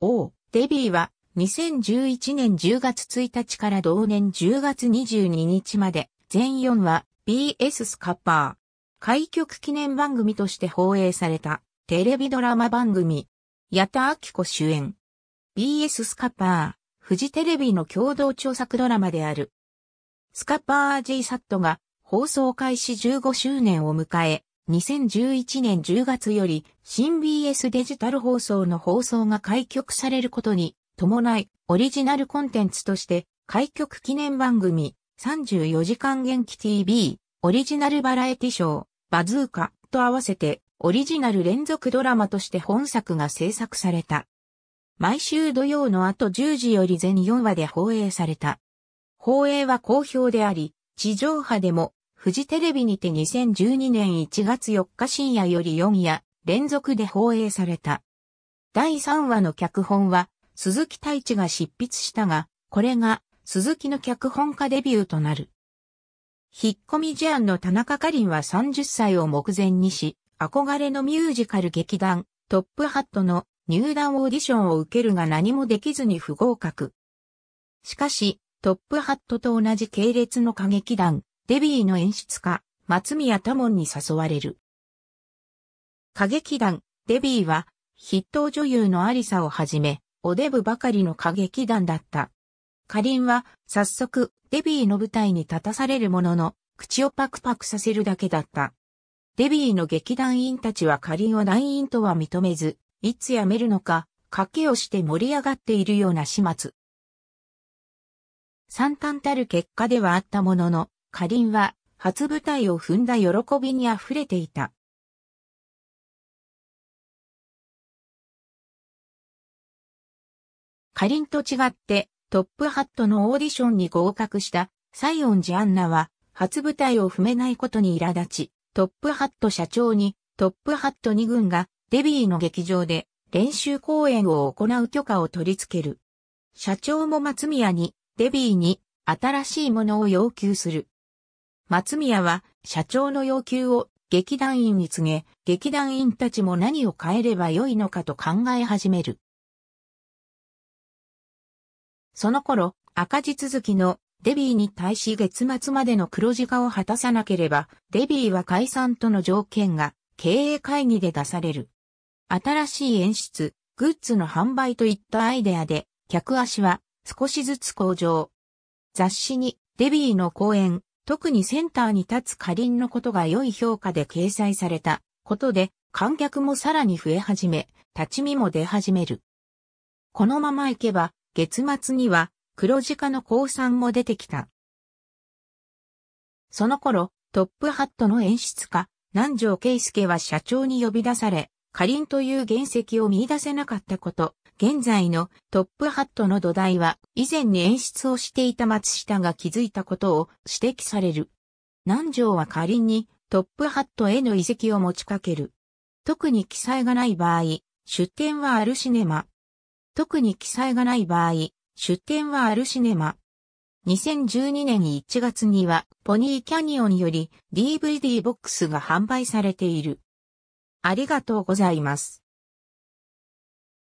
王、デビーは2011年10月1日から同年10月22日まで、全4話 BS スカッパー。開局記念番組として放映されたテレビドラマ番組、矢田明子主演。BS スカッパー、フジテレビの共同調作ドラマである。スカッパー GSAT が放送開始15周年を迎え、2011年10月より新 BS デジタル放送の放送が開局されることに伴い、オリジナルコンテンツとして開局記念番組34時間元気 TV オリジナルバラエティショーバズーカと合わせてオリジナル連続ドラマとして本作が制作された。毎週土曜の後10時より全4話で放映された。放映は好評であり、地上波でもフジテレビにて2012年1月4日深夜より4夜連続で放映された。第3話の脚本は鈴木太一が執筆したが、これが鈴木の脚本家デビューとなる。引っ込み事案の田中かりんは30歳を目前にし、憧れのミュージカル劇団トップハットの入団オーディションを受けるが何もできずに不合格。しかし、トップハットと同じ系列の歌劇団、デビーの演出家、松宮多門に誘われる。歌劇団、デビーは、筆頭女優のアリサをはじめ、おデブばかりの歌劇団だった。カリンは、早速、デビーの舞台に立たされるものの、口をパクパクさせるだけだった。デビーの劇団員たちはカリンを団員とは認めず、いつ辞めるのか、賭けをして盛り上がっているような始末。惨憺たる結果ではあったものの、花輪は初舞台を踏んだ喜びに溢れていた。花輪と違って、トップハットのオーディションに合格したサイオンジ・アンナは、初舞台を踏めないことに苛立ち、トップハット社長に、トップハット2軍がデビーの劇場で練習公演を行う許可を取り付ける。社長も松宮に、デビーに、新しいものを要求する。松宮は社長の要求を劇団員に告げ、劇団員たちも何を変えればよいのかと考え始める。その頃、赤字続きのデビーに対し月末までの黒字化を果たさなければ、デビーは解散との条件が経営会議で出される。新しい演出、グッズの販売といったアイデアで、客足は少しずつ向上。雑誌にデビーの講演、特にセンターに立つ花輪のことが良い評価で掲載されたことで観客もさらに増え始め、立ち見も出始める。このまま行けば、月末には黒字化の降参も出てきた。その頃、トップハットの演出家、南條圭介は社長に呼び出され、花輪という原石を見出せなかったこと、現在のトップハットの土台は以前に演出をしていた松下が気づいたことを指摘される。南条は仮にトップハットへの遺跡を持ちかける。特に記載がない場合、出展はあるシネマ。特に記載がない場合、出展はあるシネマ。2012年1月にはポニーキャニオンより DVD ボックスが販売されている。ありがとうございます。